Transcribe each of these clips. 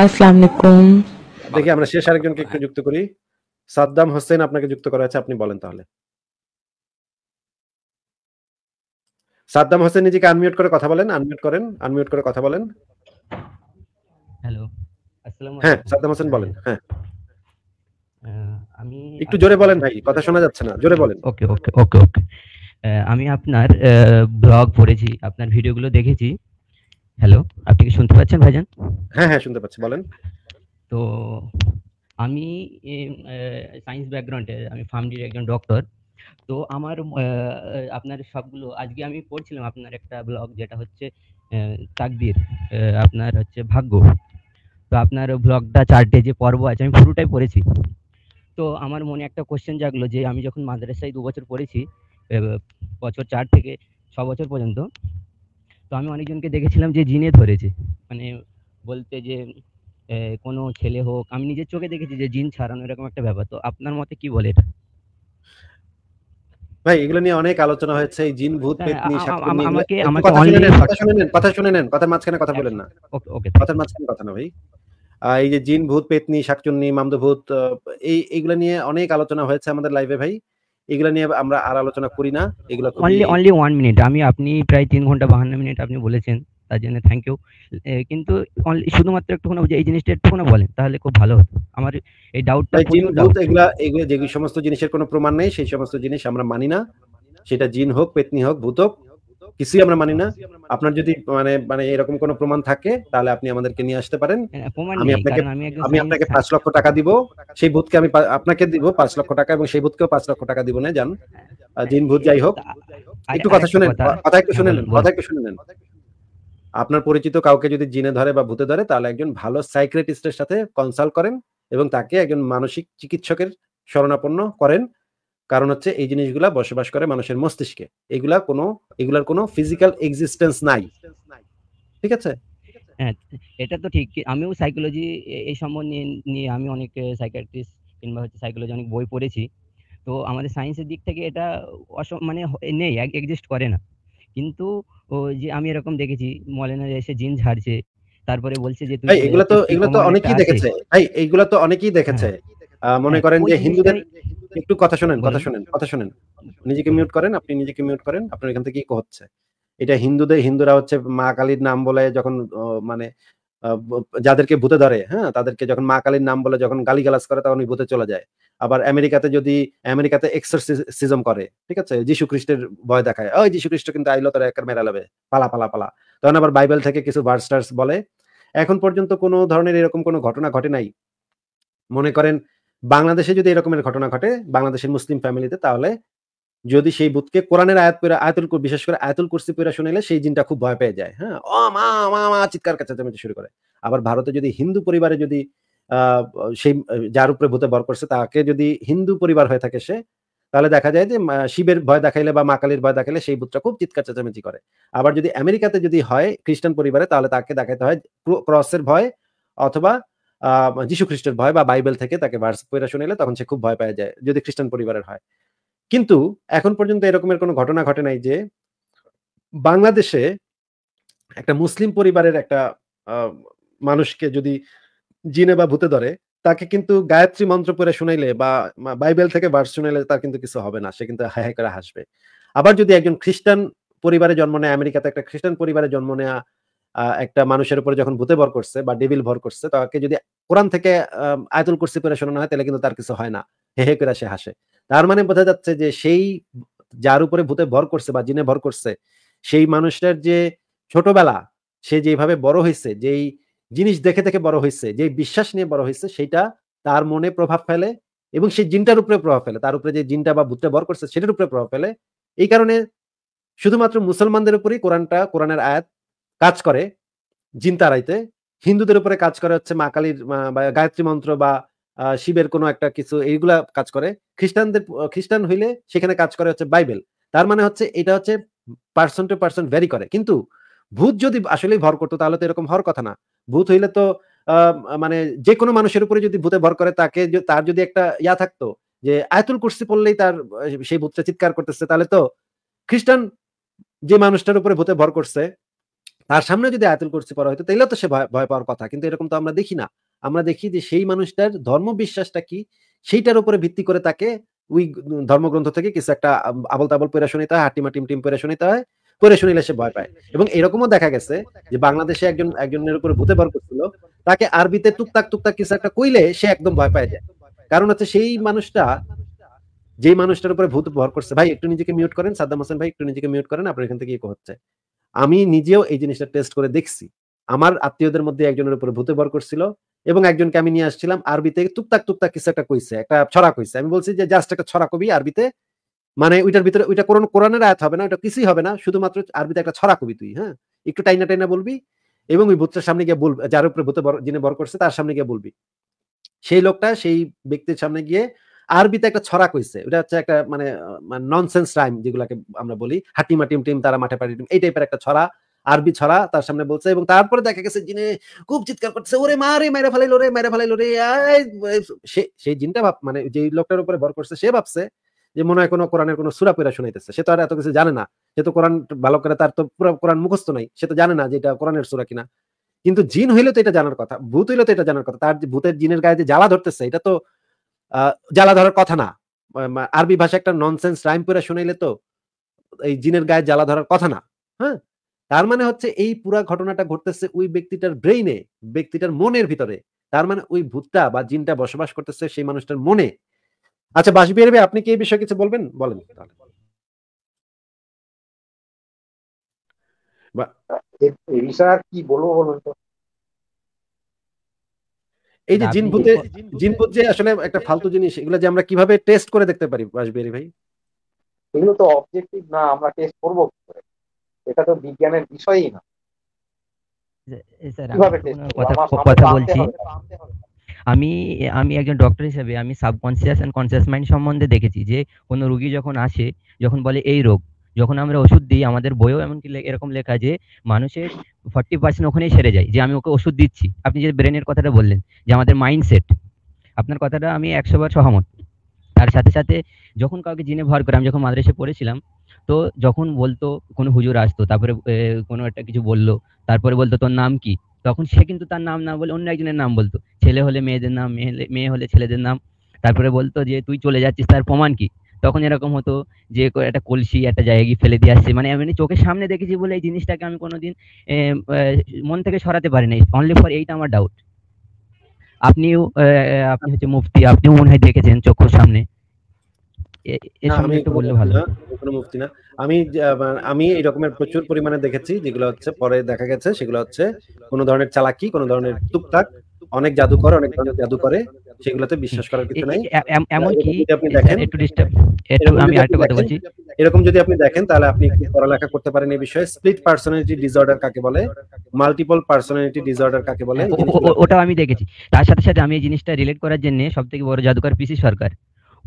আসসালামু দেখি আমরা শেষ আরেকজনকে একটু যুক্ত করি সাদ্দাম হোসেন আপনাকে যুক্ত করা আছে আপনি বলেন তাহলে সাদ্দাম হোসেন নিজেকে আনমিউট করে কথা বলেন আনমিউট করেন আনমিউট করে কথা বলেন হ্যালো হ্যাঁ সাদ্দাম হোসেন বলেন হ্যাঁ আমি একটু জোরে বলেন ভাই কথা শোনা যাচ্ছে না জোরে বলেন ওকে ওকে ওকে ওকে আমি আপনার ব্লগ পড়েছি আপনার ভিডিওগুলো দেখেছি হ্যালো আপনি কি শুনতে পাচ্ছেন ভাইজান হ্যাঁ হ্যাঁ শুনতে পাচ্ছি বলেন তো আমি সায়েন্স ব্যাকগ্রাউন্ডে আমি ফার্মডির একজন ডক্টর তো আমার আপনার সবগুলো আজকে আমি পড়ছিলাম আপনার একটা ব্লগ যেটা হচ্ছে তাকদির আপনার হচ্ছে ভাগ্য তো আপনার ব্লগটা চারটে যে পর্ব আছে আমি পুরোটাই পড়েছি তো আমার মনে একটা কোশ্চেন জাগলো যে আমি যখন মাদ্রাসায় দু বছর পড়েছি বছর চার থেকে ছ বছর পর্যন্ত তো আমি অনেকজনকে দেখেছিলাম যে জিনে ধরেছে মানে বলতে যে কোনো ছেলে হোক আমি নিজের চোখে দেখেছি যে জিন ছাড়ানো এরকম একটা ব্যাপার তো আপনার মতে কি বলে এটা ভাই এগুলো নিয়ে অনেক আলোচনা হয়েছে এই জিন ভূত হ্যাঁ, পেতনি আমাকে আমাকে কথা শুনে নেন কথা শুনে নেন কথার মাঝখানে কথা বলেন না ওকে কথার মাঝখানে কথা না ভাই এই যে জিন ভূত পেতনি শাকচুন্নি মামদভূত এই এইগুলো নিয়ে অনেক আলোচনা হয়েছে আমাদের লাইভে ভাই এগুলা নিয়ে আমরা আর আলোচনা করি না এগুলো অনলি অনলি ওয়ান মিনিট আমি আপনি প্রায় তিন ঘন্টা বাহান্ন মিনিট আপনি বলেছেন তার জন্য থ্যাংক ইউ কিন্তু শুধুমাত্র একটু কোনো এই জিনিসটা একটু বলেন তাহলে খুব ভালো হতো আমার এই ডাউটটা এগুলা এগুলো যে সমস্ত জিনিসের কোনো প্রমাণ নেই সেই সমস্ত জিনিস আমরা মানি না সেটা জিন হোক পেতনি হোক ভূত হোক কিছুই আমরা মানি না আপনার যদি মানে মানে এরকম কোন প্রমাণ থাকে তাহলে আপনি আমাদেরকে নিয়ে আসতে পারেন আমি আপনাকে আমি আপনাকে পাঁচ লক্ষ টাকা দিব সেই ভূতকে আমি আপনাকে দিব পাঁচ লক্ষ টাকা এবং সেই ভূতকেও পাঁচ লক্ষ টাকা দিব না যান জিন ভূত যাই হোক একটু কথা শুনেন কথা একটু শুনে নেন হ্যাঁ, কথা একটু শুনে নেন আপনার পরিচিত কাউকে যদি জিনে ধরে বা ভূতে ধরে তাহলে একজন ভালো সাইক্রেটিস্টের সাথে কনসাল্ট করেন এবং তাকে একজন মানসিক চিকিৎসকের শরণাপন্ন করেন কারণ হচ্ছে এই জিনিসগুলা বসবাস করে মানুষের মস্তিষ্কে এগুলা কোনো এগুলার কোনো ফিজিক্যাল এক্সিস্টেন্স নাই ঠিক আছে হ্যাঁ, এটা তো ঠিক আমিও সাইকোলজি এই সম্বন্ধে নিয়ে আমি অনেক সাইকিয়াট্রিস্ট কিংবা হচ্ছে সাইকোলজি অনেক বই পড়েছি তো আমাদের সায়েন্সের দিক থেকে এটা মানে নেই এক্সিস্ট করে না কিন্তু যে আমি এরকম দেখেছি মলেনার এসে জিন ঝাড়ছে তারপরে বলছে যে এগুলো তো এগুলো তো অনেকেই দেখেছে ভাই এগুলো তো অনেকেই দেখেছে মনে হ্যাঁ, করেন যে হিন্দুদের একটু কথা শোনেন কথা শোনেন কথা শোনেন নিজেকে মিউট করেন আপনি নিজেকে মিউট করেন আপনার এখান থেকে কি হচ্ছে এটা হিন্দুদের হিন্দুরা হচ্ছে মা কালীর নাম বলে যখন মানে যাদেরকে ভূতে ধরে হ্যাঁ তাদেরকে যখন মা কালীর নাম বলে যখন গালি গালাস করে তখন ভূতে চলে যায় আবার আমেরিকাতে যদি আমেরিকাতে এক্সারসিজম করে ঠিক আছে যিশু খ্রিস্টের ভয় দেখায় ওই যিশু খ্রিস্ট কিন্তু আইলো তারা একার মেরা লবে পালা পালা পালা তখন আবার বাইবেল থেকে কিছু ভার্স বলে এখন পর্যন্ত কোনো ধরনের এরকম কোনো ঘটনা ঘটে নাই মনে করেন বাংলাদেশে যদি এরকমের ঘটনা ঘটে বাংলাদেশের মুসলিম ফ্যামিলিতে তাহলে যদি সেই বুথকে কোরআনের আয়াত পেরে আয়তুল বিশেষ করে আয়তুল কুর্সি পেরা শুনাইলে সেই জিনটা খুব ভয় পেয়ে যায় হ্যাঁ ও মা মা মা চিৎকার কাছে শুরু করে আবার ভারতে যদি হিন্দু পরিবারে যদি সেই যার উপরে ভূতে বর করছে তাকে যদি হিন্দু পরিবার হয়ে থাকে সে তাহলে দেখা যায় যে শিবের ভয় দেখাইলে বা মা কালীর ভয় দেখাইলে সেই বুথটা খুব চিৎকার চেঁচামেচি করে আবার যদি আমেরিকাতে যদি হয় খ্রিস্টান পরিবারে তাহলে তাকে দেখাইতে হয় ক্রসের ভয় অথবা যীশু খ্রিস্টের ভয় বা বাইবেল থেকে তাকে ভার্স পয়রা শুনেলে তখন সে খুব ভয় পায় যায় যদি খ্রিস্টান পরিবারের হয় কিন্তু এখন পর্যন্ত এরকমের কোনো ঘটনা ঘটে নাই যে বাংলাদেশে একটা মুসলিম পরিবারের একটা মানুষকে যদি জিনে বা ভূতে ধরে তাকে কিন্তু গায়ত্রী মন্ত্র পড়ে শুনাইলে বা বাইবেল থেকে ভার্স শুনাইলে তার কিন্তু কিছু হবে না সে কিন্তু হায় হায় করে হাসবে আবার যদি একজন খ্রিস্টান পরিবারে জন্ম নেয় আমেরিকাতে একটা খ্রিস্টান পরিবারে জন্ম নেয়া একটা মানুষের উপরে যখন ভূতে ভর করছে বা ডেবিল ভর করছে তাকে যদি কোরআন থেকে আয়তুল কুরসি করে শোনানো হয় তাহলে কিন্তু তার কিছু হয় না হে হে করে সে হাসে তার মানে বোঝা যাচ্ছে যে সেই যার উপরে ভূতে ভর করছে বা জিনে ভর করছে সেই মানুষটার যে ছোটবেলা সে যেভাবে বড় হয়েছে যেই জিনিস দেখে দেখে বড় হয়েছে যে বিশ্বাস নিয়ে বড় হয়েছে সেটা তার মনে প্রভাব ফেলে এবং সেই জিনটার উপরে প্রভাব ফেলে তার উপরে যে জিনটা বা ভূতটা ভর করছে সেটার উপরে প্রভাব ফেলে এই কারণে শুধুমাত্র মুসলমানদের উপরেই কোরআনটা কোরআনের আয়াত কাজ করে জিন্তারাইতে হিন্দুদের উপরে কাজ করে হচ্ছে মা কালীর গায়ত্রী মন্ত্র বা শিবের কোনো একটা কিছু এইগুলা কাজ করে খ্রিস্টানদের খ্রিস্টান হইলে সেখানে কাজ করে হচ্ছে বাইবেল তার মানে হচ্ছে এটা হচ্ছে পার্সন টু পার্সন ভ্যারি করে কিন্তু ভূত যদি আসলেই ভর করতো তাহলে তো এরকম হওয়ার কথা না ভূত হইলে তো মানে যে কোনো মানুষের উপরে যদি ভূতে ভর করে তাকে তার যদি একটা ইয়া থাকতো যে আয়তুল কুর্সি পড়লেই তার সেই ভূতটা চিৎকার করতেছে তাহলে তো খ্রিস্টান যে মানুষটার উপরে ভূতে ভর করছে তার সামনে যদি আয়াতুল কুরসি পড়া হয়তো তাহলে তো সে ভয় পাওয়ার কথা কিন্তু এরকম তো আমরা দেখি না আমরা দেখি যে সেই মানুষটার ধর্ম বিশ্বাসটা কি সেইটার উপরে ভিত্তি করে তাকে ওই ধর্মগ্রন্থ থেকে কিছু একটা আবল তাবল পেরা শুনিতে হয় হাটিমা টিম টিম পেরা শুনিতে হয় পরে শুনিলে সে ভয় পায় এবং এরকমও দেখা গেছে যে বাংলাদেশে একজন একজনের উপরে ভূতে বার করছিল তাকে আরবিতে টুকটাক টুকটাক কিছু একটা কইলে সে একদম ভয় পায় যায় কারণ হচ্ছে সেই মানুষটা যে মানুষটার উপরে ভূত ভর করছে ভাই একটু নিজেকে মিউট করেন সাদ্দাম হোসেন ভাই একটু নিজেকে মিউট করেন আপনার এখান থেকে কি হচ্ছে আমি নিজেও এই জিনিসটা টেস্ট করে দেখছি আমার আত্মীয়দের মধ্যে একজনের উপরে ভূতে ভর করছিল এবং একজনকে আমি নিয়ে আসছিলাম আরবিতে টুকটাক টুকটাক কিছু একটা কইছে একটা ছড়া কইছে আমি বলছি যে জাস্ট একটা ছড়া কবি আরবিতে মানে ওইটার ভিতরে ওইটা কোন কোরআনের আয়াত হবে না ওইটা কিছুই হবে না শুধুমাত্র আরবিতে একটা ছড়া কবি তুই হ্যাঁ একটু টাইনা টাইনা বলবি এবং ওই ভূতের সামনে গিয়ে বলবি যার উপরে ভূতে যিনি বর করছে তার সামনে গিয়ে বলবি সেই লোকটা সেই ব্যক্তির সামনে গিয়ে আরবিতে একটা ছড়া কইছে ওটা হচ্ছে একটা মানে ননসেন্স রাইম যেগুলোকে আমরা বলি হাটি মাটিম টিম তারা মাঠে পাটি টিম এই টাইপের একটা ছড়া আরবি ছড়া তার সামনে বলছে এবং তারপরে দেখা গেছে জিনে খুব চিৎকার করছে ওরে মা রে মেরে ফেলাইলো রে মেরে ফালাইলো রে সে সেই জিনটা ভাব মানে যে লোকটার উপরে ভর করছে সে ভাবছে যে মনে হয় কোনো কোরআনের কোনো সুরা পেরা শোনাইতেছে সে তো আর এত কিছু জানে না সে তো কোরআন ভালো করে তার তো পুরো কোরআন মুখস্থ নাই সে তো জানে না যে এটা কোরআনের সুরা কিনা কিন্তু জিন হইলে তো এটা জানার কথা ভূত হইলে তো এটা জানার কথা তার ভূতের জিনের গায়ে যে জ্বালা ধরতেছে এটা তো জ্বালা ধরার কথা না আরবি ভাষা একটা ননসেন্স রাইম পুরা শুনাইলে তো এই জিনের গায়ে জ্বালা ধরার কথা না হ্যাঁ তার মানে হচ্ছে এই পুরা ঘটনাটা ঘটতেছে ওই ব্যক্তিটার ব্রেইনে ব্যক্তিটার মনের ভিতরে তার মানে ওই ভূতটা বা জিনটা বসবাস করতেছে সেই মানুষটার মনে আচ্ছা বাসবিহারবে আপনি কি এই বিষয়ে কিছু বলবেন বলেন এই বিষয়ে আর কি বলবো বলুন তো এই যে জিনভূতে জিনভূত যে আসলে একটা ফালতু জিনিস এগুলো যে আমরা কিভাবে টেস্ট করে দেখতে পারি বাসবিহারি ভাই এগুলো তো অবজেক্টিভ না আমরা টেস্ট করব এটা তো বিজ্ঞানের বিষয়ই না কথা বলছি আমি আমি একজন ডক্টর হিসেবে আমি সাবকনসিয়াস অ্যান্ড কনসিয়াস মাইন্ড সম্বন্ধে দেখেছি যে কোনো রুগী যখন আসে যখন বলে এই রোগ যখন আমরা ওষুধ দিই আমাদের বইও এমনকি এরকম লেখা যে মানুষের ফর্টি পার্সেন্ট ওখানেই সেরে যায় যে আমি ওকে ওষুধ দিচ্ছি আপনি যে ব্রেনের কথাটা বললেন যে আমাদের মাইন্ডসেট আপনার কথাটা আমি একশো সহমত তার সাথে সাথে যখন কাউকে জিনে ভর করে আমি যখন মাদ্রাসে পড়েছিলাম তো যখন বলতো কোনো হুজুর আসতো তারপরে কোনো একটা কিছু বললো তারপরে বলতো তোর নাম কি তখন সে কিন্তু তার নাম না বলে অন্য একজনের নাম বলতো ছেলে হলে মেয়েদের নাম মেয়ে মেয়ে হলে ছেলেদের নাম তারপরে বলতো যে তুই চলে যাচ্ছিস তার প্রমাণ কি তখন এরকম হতো যে একটা কলসি একটা জায়গায় ফেলে দিয়ে আসছে মানে আমি মানে চোখের সামনে দেখেছি বলে এই জিনিসটাকে আমি কোনোদিন মন থেকে সরাতে পারি নাই অনলি ফর এইটা আমার ডাউট আপনিও আপনি হচ্ছে মুফতি আপনিও মনে হয় দেখেছেন চোখের সামনে আমি আমি রকমের প্রচুর পরিমাণে দেখেছি যেগুলো হচ্ছে পরে দেখা গেছে সেগুলো হচ্ছে কোনো ধরনের চালাকি কোনো ধরনের টুকটাক অনেক জাদুকর অনেক ধরনের জাদু করে সেগুলোতে বিশ্বাস করার কিছু নাই এমন কি আপনি দেখেন একটু ডিস্টার্ব একটু আমি আরেকটা কথা বলছি এরকম যদি আপনি দেখেন তাহলে আপনি পড়ালেখা করতে পারেন এই বিষয়ে স্প্লিট পার্সোনালিটি ডিসঅর্ডার কাকে বলে মাল্টিপল পার্সোনালিটি ডিসঅর্ডার কাকে বলে হ্যাঁ, ওটাও আমি দেখেছি তার সাথে সাথে আমি এই জিনিসটা রিলেট করার জন্য সবথেকে বড় জাদুকর পিসি সরকার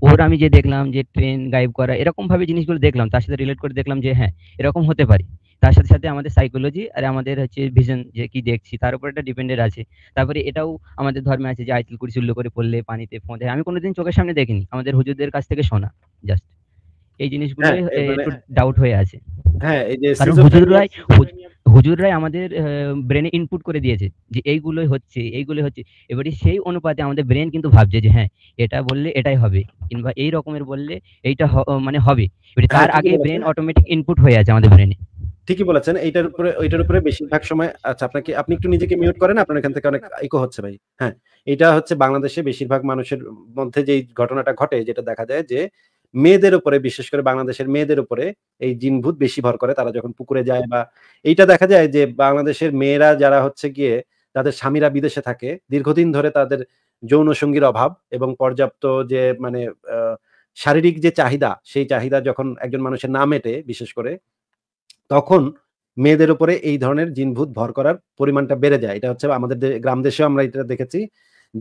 ওর আমি যে দেখলাম যে ট্রেন গায়েব করা এরকম ভাবে জিনিসগুলো দেখলাম তার সাথে রিলেট করে দেখলাম যে হ্যাঁ এরকম হতে পারে তার সাথে সাথে আমাদের সাইকোলজি আর আমাদের হচ্ছে ভিশন যে কি দেখছি তার উপর একটা ডিপেন্ডেড আছে তারপরে এটাও আমাদের ধর্মে আছে যে আইতিল কুড়ি চুল্লো করে পড়লে পানিতে ফোঁদে আমি কোনোদিন চোখের সামনে দেখিনি আমাদের হুজুরদের কাছ থেকে শোনা জাস্ট এই জিনিসগুলো হ্যাঁ, মানে একটু ডাউট হয়ে আছে হ্যাঁ এই যে হুজুররাই মানে হুজুররাই আমাদের ব্রেনে ইনপুট করে দিয়েছে যে এইগুলোই হচ্ছে এইগুলোই হচ্ছে এবারে সেই অনুপাতে আমাদের ব্রেন কিন্তু ভাবছে যে হ্যাঁ এটা বললে এটাই হবে কিংবা এই রকমের বললে এইটা মানে হবে হ্যাঁ, তার আগে ব্রেন অটোমেটিক ইনপুট হয়ে আছে আমাদের ব্রেনে ঠিকই বলেছেন এইটার উপরে ওইটার উপরে বেশিরভাগ সময় আচ্ছা আপনাকে আপনি একটু নিজেকে মিউট করেন আপনার এখান থেকে অনেক ইকো হচ্ছে ভাই হ্যাঁ এটা হচ্ছে বাংলাদেশে বেশিরভাগ মানুষের মধ্যে যে ঘটনাটা ঘটে যেটা দেখা যায় যে মেয়েদের উপরে বিশেষ করে বাংলাদেশের মেয়েদের উপরে এই জিনভূত বেশি ভর করে তারা যখন পুকুরে যায় বা এইটা দেখা যায় যে বাংলাদেশের মেয়েরা যারা হচ্ছে গিয়ে তাদের স্বামীরা বিদেশে থাকে দীর্ঘদিন ধরে তাদের যৌন সঙ্গীর অভাব এবং পর্যাপ্ত যে মানে শারীরিক যে চাহিদা সেই চাহিদা যখন একজন মানুষের না মেটে বিশেষ করে তখন মেয়েদের উপরে এই ধরনের জিনভূত ভর করার পরিমাণটা বেড়ে যায় এটা হচ্ছে আমাদের গ্রাম দেশেও আমরা এটা দেখেছি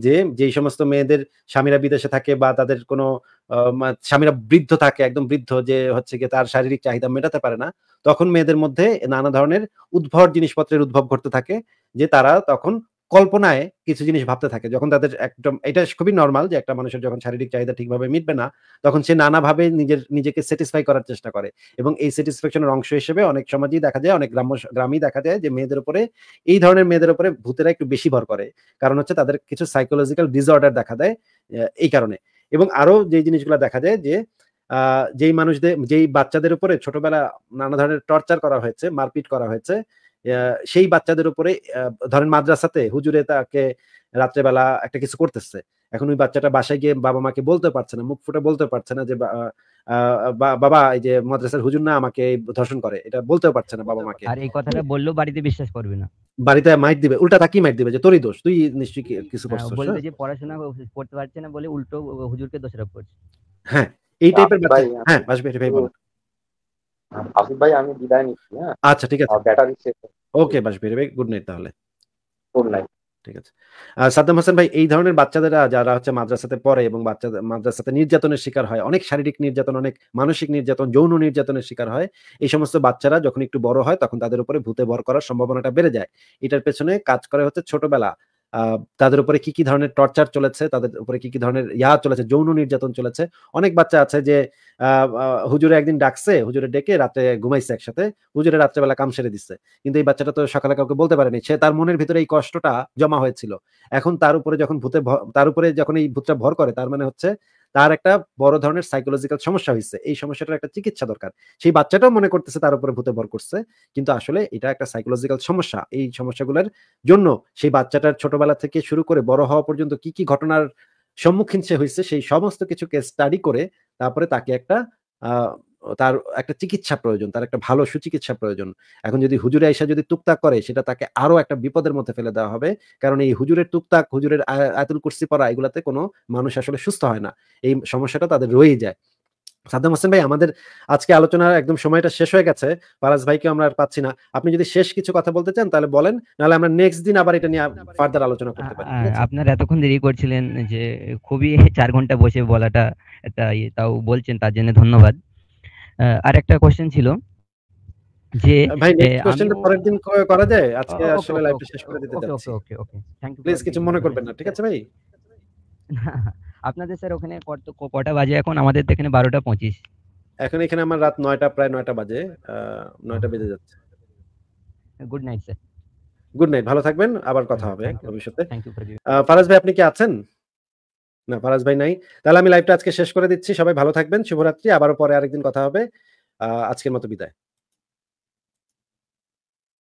যে যেই সমস্ত মেয়েদের স্বামীরা বিদেশে থাকে বা তাদের কোনো স্বামীরা বৃদ্ধ থাকে একদম বৃদ্ধ যে হচ্ছে গিয়ে তার শারীরিক চাহিদা মেটাতে পারে না তখন মেয়েদের মধ্যে নানা ধরনের উদ্ভর জিনিসপত্রের উদ্ভব ঘটতে থাকে যে তারা তখন কল্পনায় কিছু জিনিস ভাবতে থাকে যখন তাদের একদম এটা খুবই নর্মাল যে একটা মানুষের যখন শারীরিক চাহিদা ঠিকভাবে মিটবে না তখন সে নানাভাবে নিজের নিজেকে স্যাটিসফাই করার চেষ্টা করে এবং এই স্যাটিসফ্যাকশনের অংশ হিসেবে অনেক সমাজেই দেখা যায় অনেক গ্রাম গ্রামেই দেখা যায় যে মেয়েদের উপরে এই ধরনের মেয়েদের উপরে ভূতেরা একটু বেশি ভর করে কারণ হচ্ছে তাদের কিছু সাইকোলজিক্যাল ডিসঅর্ডার দেখা দেয় এই কারণে এবং আরো যে জিনিসগুলো দেখা যায় যে যেই মানুষদের যেই বাচ্চাদের উপরে ছোটবেলা নানা ধরনের টর্চার করা হয়েছে মারপিট করা হয়েছে সেই বাচ্চাদের উপরে ধরেন মাদ্রাসাতে হুজুরে তাকে রাত্রেবেলা একটা কিছু করতেছে এখন ওই বাচ্চাটা বাসায় গিয়ে বাবা মাকে বলতে পারছে না মুখ ফুটে বলতে পারছে না যে বাবা এই যে মাদ্রাসার হুজুর না আমাকে ধর্ষণ করে এটা বলতেও পারছে না বাবা মাকে আর এই কথাটা বললো বাড়িতে বিশ্বাস করবে না বাড়িতে মাইট দিবে উল্টা তাকি মাইট দিবে যে তোরই দোষ তুই নিশ্চয়ই কিছু হ্যাঁ, করছিস বলবে হ্যাঁ? যে পড়াশোনা করতে পারছে না বলে উল্টো হুজুরকে দোষারোপ করছে হ্যাঁ এই টাইপের বাচ্চা হ্যাঁ বাসবে ভাই বলো আসিফ ভাই আমি বিদায় নিচ্ছি হ্যাঁ আচ্ছা ঠিক আছে ব্যাটারি শেষ ওকে বেরে ভাই গুড নাইট তাহলে গুড নাইট ঠিক আছে সাদ্দাম হোসেন ভাই এই ধরনের বাচ্চাদের যারা হচ্ছে মাদ্রাসাতে পড়ে এবং বাচ্চাদের মাদ্রাসাতে নির্যাতনের শিকার হয় অনেক শারীরিক নির্যাতন অনেক মানসিক নির্যাতন যৌন নির্যাতনের শিকার হয় এই সমস্ত বাচ্চারা যখন একটু বড় হয় তখন তাদের উপরে ভূতে ভর করার সম্ভাবনাটা বেড়ে যায় এটার পেছনে কাজ করে হচ্ছে ছোটবেলা তাদের উপরে কি কি ধরনের টর্চার চলেছে তাদের উপরে কি কি ধরনের ইয়া চলেছে যৌন নির্যাতন চলেছে অনেক বাচ্চা আছে যে হুজুরে একদিন ডাকছে হুজুরে ডেকে রাতে ঘুমাইছে একসাথে হুজুরে রাত্রেবেলা কাম সেরে দিচ্ছে কিন্তু এই বাচ্চাটা তো সকালে কাউকে বলতে পারেনি সে তার মনের ভিতরে এই কষ্টটা জমা হয়েছিল এখন তার উপরে যখন ভূতে তার উপরে যখন এই ভূতটা ভর করে তার মানে হচ্ছে তার একটা বড় ধরনের সাইকোলজিক্যাল সমস্যা হয়েছে এই সমস্যাটার একটা চিকিৎসা দরকার সেই বাচ্চাটাও মনে করতেছে তার উপরে ভূতে ভর করছে কিন্তু আসলে এটা একটা সাইকোলজিক্যাল সমস্যা এই সমস্যাগুলোর জন্য সেই বাচ্চাটার ছোটবেলা থেকে শুরু করে বড় হওয়া পর্যন্ত কি কি ঘটনার সম্মুখীন সে হয়েছে সেই সমস্ত কিছুকে স্টাডি করে তারপরে তাকে একটা তার একটা চিকিৎসা প্রয়োজন তার একটা ভালো সুচিকিৎসা প্রয়োজন এখন যদি হুজুরে আইসা যদি টুকতাক করে সেটা তাকে আরো একটা বিপদের মধ্যে ফেলে দেওয়া হবে কারণ এই হুজুরের টুকতাক হুজুরের আয়াতুল কুর্সি পড়া এগুলাতে কোনো মানুষ আসলে সুস্থ হয় না এই সমস্যাটা তাদের রয়েই যায় সাদ্দাম হোসেন ভাই আমাদের আজকে আলোচনার একদম সময়টা শেষ হয়ে গেছে পারাজ ভাইকে আমরা আর পাচ্ছি না আপনি যদি শেষ কিছু কথা বলতে চান তাহলে বলেন নাহলে আমরা নেক্সট দিন আবার এটা নিয়ে ফার্দার আলোচনা করতে পারি আপনার এতক্ষণ দেরি করছিলেন যে খুবই চার ঘন্টা বসে বলাটা একটা ইয়ে, তাও বলছেন তার জন্য ধন্যবাদ আর একটা কোশ্চেন ছিল যে ভাই নেক্সট কোশ্চেনটা পরের দিন করা যায় আজকে আসলে লাইভটা শেষ করে দিতে চাচ্ছি okay okay thank you please কিছু মনে করবেন না ঠিক আছে ভাই আপনাদের স্যার ওখানে কত কটা বাজে এখন আমাদের এখানে 12টা 25 এখন এখানে আমার রাত 9টা প্রায় 9টা বাজে 9টা বেজে যাচ্ছে good night sir good night ভালো থাকবেন আবার কথা হবে ভবিষ্যতে থ্যাংক ইউ ফরজ ভাই আপনি কি আছেন না ফারাজ ভাই নাই তাহলে আমি লাইভটা আজকে শেষ করে দিচ্ছি সবাই ভালো থাকবেন শুভরাত্রি আবারও পরে আরেকদিন কথা হবে আজকের মতো বিদায়